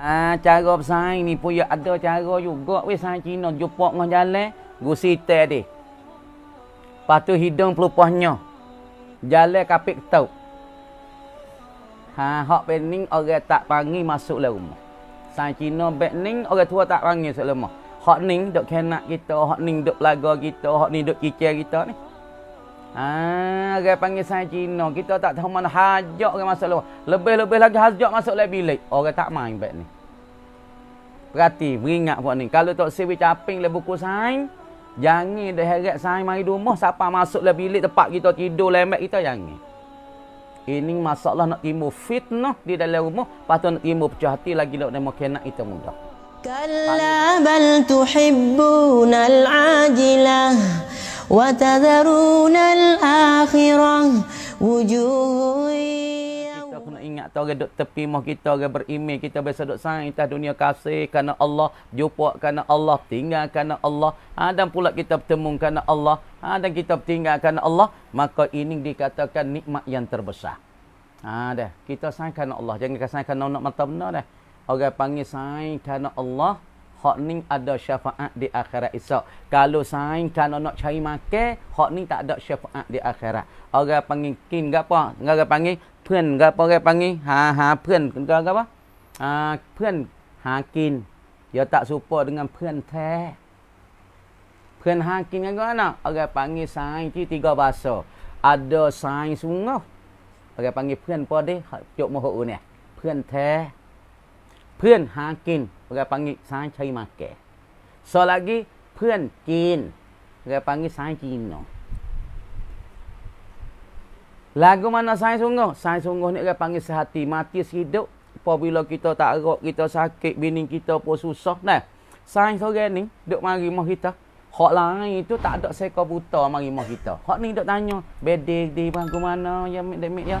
Ah, cara bersaing ni pun ya ada cara juga weh sang Cina jumpa dengan jalan gusi teh di. Patu hidung pelupahnya. Jalan kapik tau. Ah, ha, hak pening orang tak panggil masuk le rumah. Sang Cina bening orang tua tak panggil masuk le rumah. Hak ning dok kena kita, hak ning dok belaga kita, hak ning dok kicir kita ni. Ah, ha, orang panggil sang Cina. Kita tak tahu mana hajak orang masuk luar. Lebih-lebih lagi hajak masuk lebih bilik. Orang tak main baik ni. Perhati, beringat buat ni. Kalau tak sibuk caping lebih buku sang, jangan dah heret saya mari rumah siapa masuk lebih bilik tempat kita tidur lembek kita jangan. Ini masalah nak timbul fitnah di dalam rumah, patut nak timbul pecah hati lagi nak demo kena kita mudah. Kalla bal tuhibbuna ajilah al وتذرون kita kena ingat tu orang duk tepi mah kita orang berimej kita biasa duk sang itah dunia kasih kerana Allah jumpa kerana Allah tinggal kerana Allah ha, dan pula kita bertemu kerana Allah ha, dan kita tinggal kerana Allah maka ini dikatakan nikmat yang terbesar ha dah kita sang kerana Allah jangan kasang kerana nak mata benar dah orang panggil sang kerana Allah hak ni ada syafaat di akhirat esok. Kalau sain kan nak cari makan, hak ni tak ada syafaat di akhirat. Orang panggil kin gapo? Orang panggil pen apa? orang panggil? Ha ha pen kita apa? Ha pen ha kin. Dia tak serupa dengan pen teh. Pen ha kin kan ana. Orang panggil sain ti tiga bahasa. Ada sain sungguh. Orang panggil pen pa de, cok moho ni. Pen teh. Pian hakin, mereka panggil saya cai makai. So lagi, pian jin, mereka panggil saya jino. Lagu mana saya sungguh? Saya sungguh ni mereka panggil sehati. Mati sehidup, apabila kita tak rok, kita sakit, bini kita pun susah. Nah, saya sungguh ni, duduk mari rumah kita. Hak lain itu tak ada seka buta mari rumah kita. Hak ni duduk tanya, bedek di bangku mana, ya, mik, mik, ya.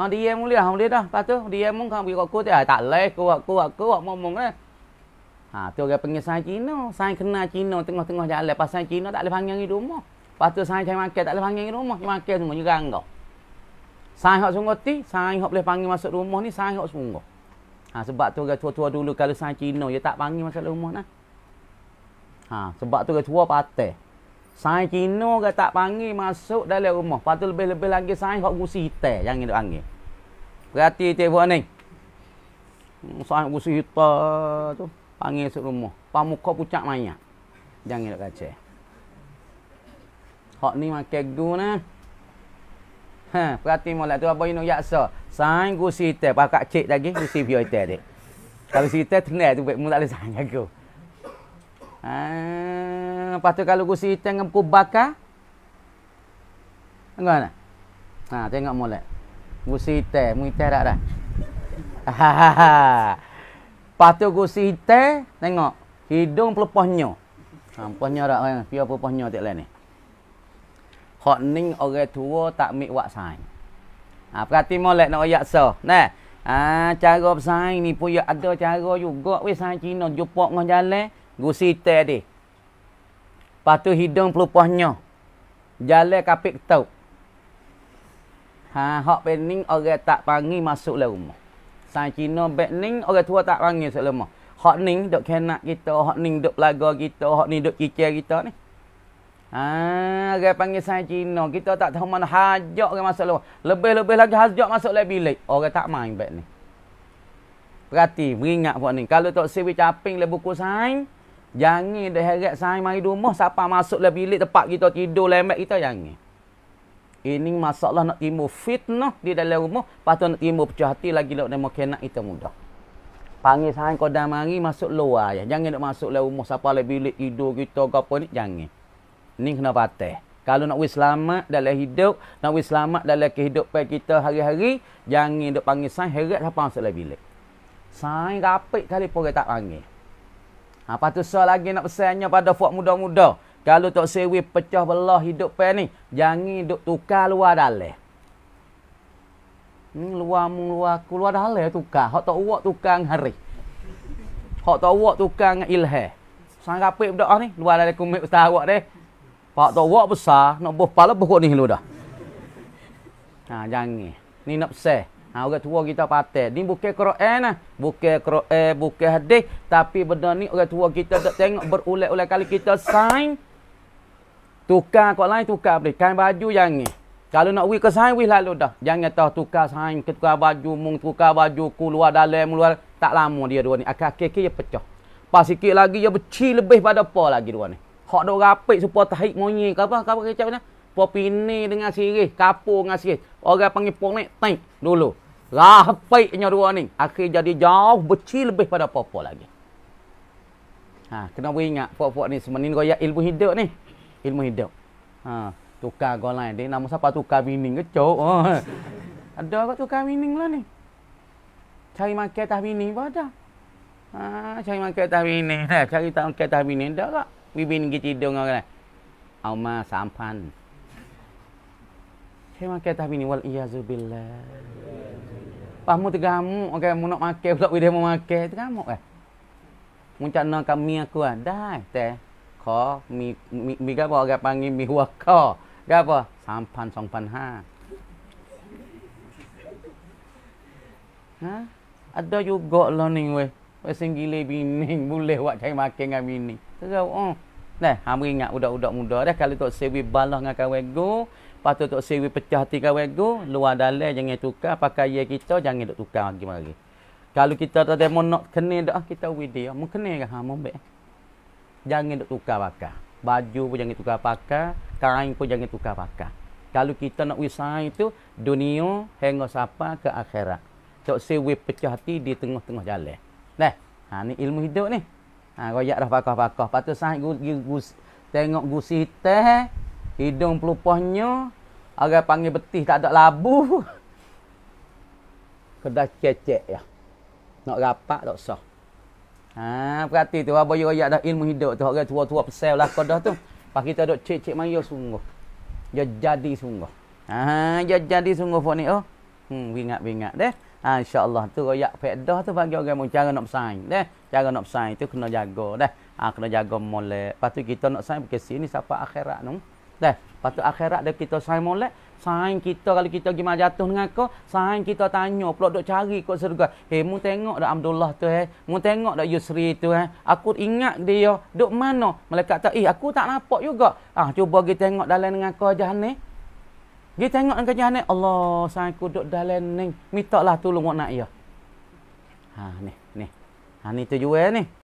hang diam mulia lah, hang boleh dah lepas tu diam mung hang pergi kat kota tak leh kuat kuat kuat momong eh ha tu orang panggil sai Cina sai kena Cina tengah-tengah jalan pasal Cina tak leh panggil rumah lepas tu sai cari makan tak leh panggil rumah makan semua nyerang kau sai hok sungguh ti sai hok boleh panggil masuk rumah ni sai hok sungguh ha sebab tu orang tua-tua dulu kalau sai Cina dia tak panggil masuk rumah nah ha sebab tu orang tua patah Sain kino ke tak panggil masuk dalam rumah. Lepas tu lebih-lebih lagi sain hok gusi hitam. Jangan duk panggil. Perhati telefon ni. Hmm, sain gusi hitam tu. Panggil masuk rumah. Lepas muka pucat mayat. Jangan duk kacau. Hok ni makan gu na. Ha, perhati mulak tu apa ini yaksa. Sain gusi hitam. Pakak cik lagi gusi biar hitam dia. Kalau si hitam tenang tu. Mereka tak boleh sain aku. Ah. Haa lepas tu kalau kursi hitam dengan buku bakar tengok tak ha, tengok mula kursi hitam kursi hitam tak dah lepas tu kursi hitam tengok hidung pelepohnya ha, pelepohnya tak kan pia pelepohnya tak lain ni hot ning orang tua tak mik wak sain ha, perhati mula nak ayak so nah Ha, cara bersaing ni pun ya ada cara juga. Weh, sang Cina jumpa dengan jalan. Gusi teh dia. Patu tu hidung pelupahnya. Jalan kapik tau. Ha, hak pening orang tak pangi masuk le rumah. Sang Cina pening orang tua tak pangi masuk rumah. Hak ni duk kenak kita, hak ni duk pelaga kita, hak ni duk kicil kita ni. Ha, orang panggil sang Cina, kita tak tahu mana hajak orang masuk rumah. Lebih-lebih lagi hajak masuk le bilik. Orang tak main baik ni. Perhati, beringat buat ni. Kalau tak sibuk caping le buku sain. Jangan dah heret saya mari rumah siapa masuk dalam bilik tempat kita tidur lembek kita jangan. Ini masalah nak timbul fitnah di dalam rumah, patut nak timbul pecah hati lagi nak demo kena kita mudah. Panggil saya kau dah mari masuk luar ya. Jangan nak masuk dalam rumah siapa dalam bilik tidur kita ke apa ni jangan. Ini kena patah. Kalau nak wis selamat dalam hidup, nak wis selamat dalam kehidupan kita hari-hari, jangan nak panggil sampai heret siapa masuk dalam bilik. Sampai rapat kali pun tak panggil. Ha, patusah lagi nak pesannya pada fuak muda-muda. Kalau tak sewi pecah belah hidup pe ni. Jangan duk tukar luar dalih. Hmm, luar mu luar aku luar dalih tukar. Hak tak uak tukang hari. Hak tak uak tukang ilhe. Sang rapik berdoa ni. Luar dalih kumit ustaz awak deh. Pak tak uak besar. Nak buh pala buku ni lu dah. Ha, jangan. Ni nak pesan. Ha, orang tua kita patah. Ni bukan Quran lah. Bukan Quran, bukan hadis. Tapi benda ni orang tua kita tak tengok berulat-ulat kali kita sign. Tukar kot lain, tukar boleh. Kain baju yang ni. Kalau nak wih ke sign, wih lalu dah. Jangan tahu tukar sign, tukar baju, mung tukar baju, keluar dalam, keluar. Tak lama dia dua ni. Akhir-akhir dia pecah. Pas sikit lagi, dia beci lebih pada apa lagi dua ni. Hak dia rapik, supaya tahik monyik. Apa, apa, apa, apa, apa, popini dengan sirih, kapur dengan sirih. Orang panggil ponik tank dulu. Rapiknya dua ni. Akhir jadi jauh beci lebih pada popo lagi. Ha, kena ingat puak-puak ni semenin kau ilmu hidup ni. Ilmu hidup. Ha, tukar golai ni. Nama siapa tukar bining ke cok? Oh. Ada apa tukar bining lah ni. Cari makan tah bining pun ada. Ha, cari makan tah bining. Ha, cari makan tah bining dah lah. Bibin gitu dengan orang lain. Amal sampan. Kita makan atas bini. Wal iya billah. Lepas mu tergamuk. Okay, mu nak makan pula. Dia mau makan. Tergamuk lah. Mu cak nak kan mi aku lah. Dah. Eh, teh. Ko. Mi. Mi. Mi. Gapa. Gapa. Gapa. Gapa. Mi waka. Gapa. Sampan. Sampan. Ha. Ha. Ada juga lah ni weh. Pasang gila bini. Boleh buat cari makan dengan bini. Tergamuk. Oh. Dah. Hamri ingat budak-budak muda. Dah. Kalau tak sewi balah dengan kawan go patut tok siwi pecah hati kawan tu luar dalam jangan tukar pakai kita jangan dok tukar lagi lagi. kalau kita tak mau nak kena dah kita widi mau kena ke ha mombek jangan dok tukar pakai baju pun jangan tukar pakai kain pun jangan tukar pakai kalau kita nak wisai itu dunia hingga siapa ke akhirat tok siwi pecah hati di tengah-tengah jalan nah ha ni ilmu hidup ni ha royak dah pakah-pakah patut sah gu, gu, gu, tengok gusi teh Hidung pelupahnya. Orang panggil betih tak ada labu. Kedah cecek ya. Nak rapat tak sah. Ha, perhati tu. Apa yang ayat ilmu hidup tu. Orang tua-tua pesel lah kodah tu. Pak kita ada cecek maya sungguh. Dia jadi sungguh. Ha, dia jadi sungguh pun ni. Oh. Hmm, bingat-bingat deh. Ha, InsyaAllah tu royak pedah tu bagi orang cara nak bersaing deh. Cara nak bersaing tu kena jaga deh. Ha, kena jaga molek. Lepas tu kita nak bersaing pergi sini siapa akhirat nung. Dah. Lepas tu akhirat dia kita sign molek. Sign kita kalau kita pergi jatuh dengan kau. Sign kita tanya. Pula duk cari kot surga. Hei, eh, mu tengok dah Abdullah tu eh. Mu tengok dah Yusri tu eh. Aku ingat dia. Duk mana? Malaikat tak. Eh, aku tak nampak juga. Ah, cuba pergi tengok dalam dengan kau aja ni. Pergi tengok dengan kau ni. Allah, sign aku duk dalam ni. Minta lah tolong nak ya. Ha, ni. Ni. Ha, ni tu jual ni.